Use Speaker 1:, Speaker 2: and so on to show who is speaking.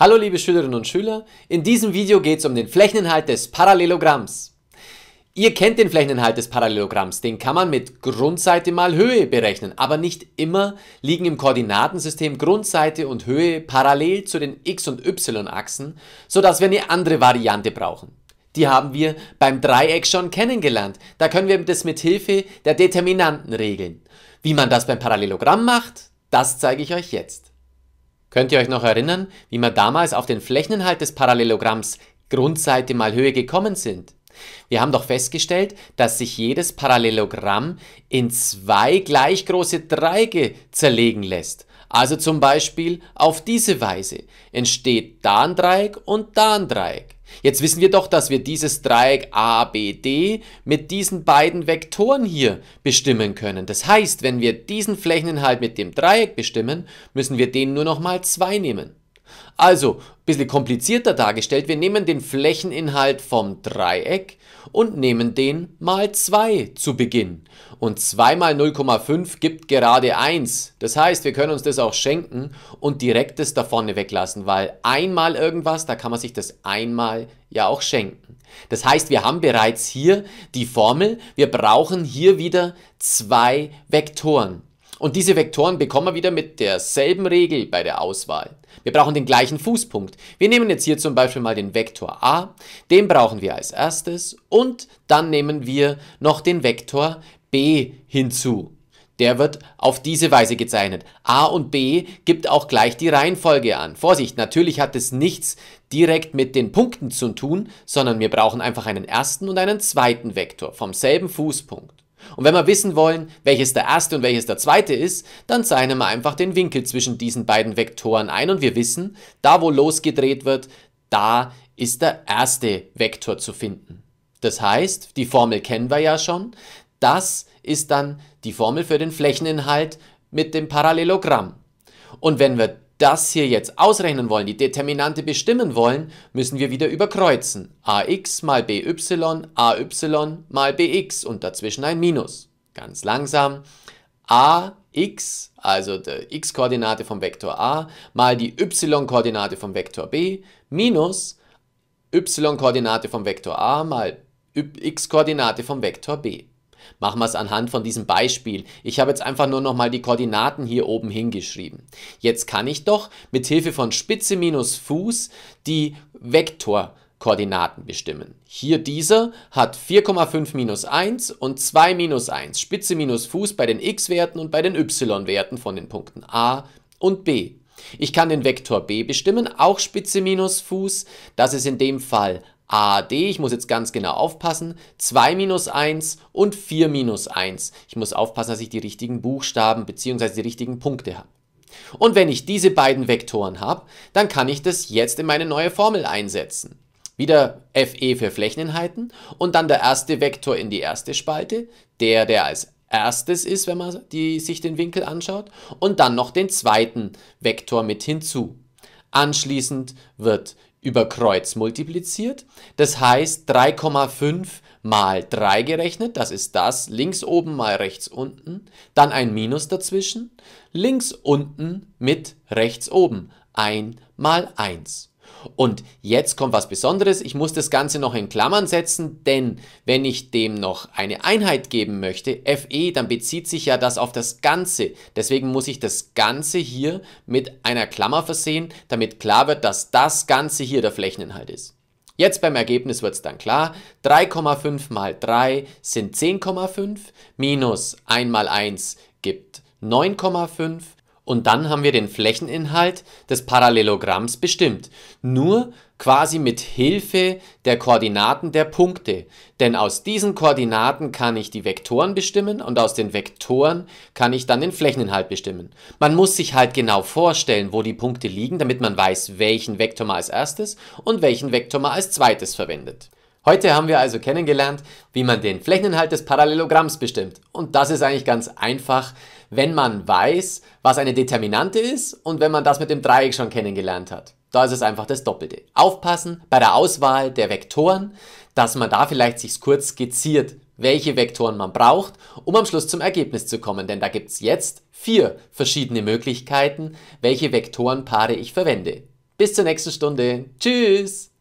Speaker 1: Hallo liebe Schülerinnen und Schüler, in diesem Video geht es um den Flächeninhalt des Parallelogramms. Ihr kennt den Flächeninhalt des Parallelogramms, den kann man mit Grundseite mal Höhe berechnen, aber nicht immer liegen im Koordinatensystem Grundseite und Höhe parallel zu den x- und y-Achsen, sodass wir eine andere Variante brauchen. Die haben wir beim Dreieck schon kennengelernt, da können wir das mit Hilfe der Determinanten regeln. Wie man das beim Parallelogramm macht, das zeige ich euch jetzt. Könnt ihr euch noch erinnern, wie wir damals auf den Flächeninhalt des Parallelogramms Grundseite mal Höhe gekommen sind? Wir haben doch festgestellt, dass sich jedes Parallelogramm in zwei gleich große Dreiecke zerlegen lässt. Also zum Beispiel auf diese Weise entsteht Dahndreieck und Dahndreieck. Jetzt wissen wir doch, dass wir dieses Dreieck ABD mit diesen beiden Vektoren hier bestimmen können. Das heißt, wenn wir diesen Flächeninhalt mit dem Dreieck bestimmen, müssen wir den nur noch mal 2 nehmen. Also, ein bisschen komplizierter dargestellt, wir nehmen den Flächeninhalt vom Dreieck und nehmen den mal 2 zu Beginn. Und 2 mal 0,5 gibt gerade 1. Das heißt, wir können uns das auch schenken und direkt das da vorne weglassen, weil einmal irgendwas, da kann man sich das einmal ja auch schenken. Das heißt, wir haben bereits hier die Formel, wir brauchen hier wieder zwei Vektoren. Und diese Vektoren bekommen wir wieder mit derselben Regel bei der Auswahl. Wir brauchen den gleichen Fußpunkt. Wir nehmen jetzt hier zum Beispiel mal den Vektor a, den brauchen wir als erstes und dann nehmen wir noch den Vektor b hinzu. Der wird auf diese Weise gezeichnet. A und B gibt auch gleich die Reihenfolge an. Vorsicht, natürlich hat es nichts direkt mit den Punkten zu tun, sondern wir brauchen einfach einen ersten und einen zweiten Vektor vom selben Fußpunkt. Und wenn wir wissen wollen, welches der erste und welches der zweite ist, dann zeichnen wir einfach den Winkel zwischen diesen beiden Vektoren ein und wir wissen, da wo losgedreht wird, da ist der erste Vektor zu finden. Das heißt, die Formel kennen wir ja schon, das ist dann die Formel für den Flächeninhalt mit dem Parallelogramm. Und wenn wir das hier jetzt ausrechnen wollen, die Determinante bestimmen wollen, müssen wir wieder überkreuzen. ax mal by, ay mal bx und dazwischen ein Minus. Ganz langsam. ax, also die x-Koordinate vom Vektor a, mal die y-Koordinate vom Vektor b, minus y-Koordinate vom Vektor a mal x-Koordinate vom Vektor b. Machen wir es anhand von diesem Beispiel. Ich habe jetzt einfach nur nochmal die Koordinaten hier oben hingeschrieben. Jetzt kann ich doch mit Hilfe von Spitze minus Fuß die Vektor Koordinaten bestimmen. Hier dieser hat 4,5 minus 1 und 2 minus 1, Spitze minus Fuß bei den x-Werten und bei den y-Werten von den Punkten a und b. Ich kann den Vektor b bestimmen, auch Spitze minus Fuß, das ist in dem Fall AD, ich muss jetzt ganz genau aufpassen, 2 minus 1 und 4 minus 1. Ich muss aufpassen, dass ich die richtigen Buchstaben bzw. die richtigen Punkte habe. Und wenn ich diese beiden Vektoren habe, dann kann ich das jetzt in meine neue Formel einsetzen. Wieder FE für Flächeneinheiten und dann der erste Vektor in die erste Spalte, der, der als erstes ist, wenn man die, sich den Winkel anschaut, und dann noch den zweiten Vektor mit hinzu. Anschließend wird über Kreuz multipliziert. Das heißt 3,5 mal 3 gerechnet, das ist das, links oben mal rechts unten, dann ein Minus dazwischen, links unten mit rechts oben, 1 mal 1. Und jetzt kommt was Besonderes. Ich muss das Ganze noch in Klammern setzen, denn wenn ich dem noch eine Einheit geben möchte, FE, dann bezieht sich ja das auf das Ganze. Deswegen muss ich das Ganze hier mit einer Klammer versehen, damit klar wird, dass das Ganze hier der Flächeninhalt ist. Jetzt beim Ergebnis wird es dann klar. 3,5 mal 3 sind 10,5 minus 1 mal 1 gibt 9,5 und dann haben wir den Flächeninhalt des Parallelogramms bestimmt. Nur quasi mit Hilfe der Koordinaten der Punkte. Denn aus diesen Koordinaten kann ich die Vektoren bestimmen und aus den Vektoren kann ich dann den Flächeninhalt bestimmen. Man muss sich halt genau vorstellen, wo die Punkte liegen, damit man weiß, welchen Vektor man als erstes und welchen Vektor man als zweites verwendet. Heute haben wir also kennengelernt, wie man den Flächeninhalt des Parallelogramms bestimmt. Und das ist eigentlich ganz einfach, wenn man weiß, was eine Determinante ist und wenn man das mit dem Dreieck schon kennengelernt hat. Da ist es einfach das Doppelte. Aufpassen bei der Auswahl der Vektoren, dass man da vielleicht sich kurz skizziert, welche Vektoren man braucht, um am Schluss zum Ergebnis zu kommen. Denn da gibt es jetzt vier verschiedene Möglichkeiten, welche Vektorenpaare ich verwende. Bis zur nächsten Stunde. Tschüss!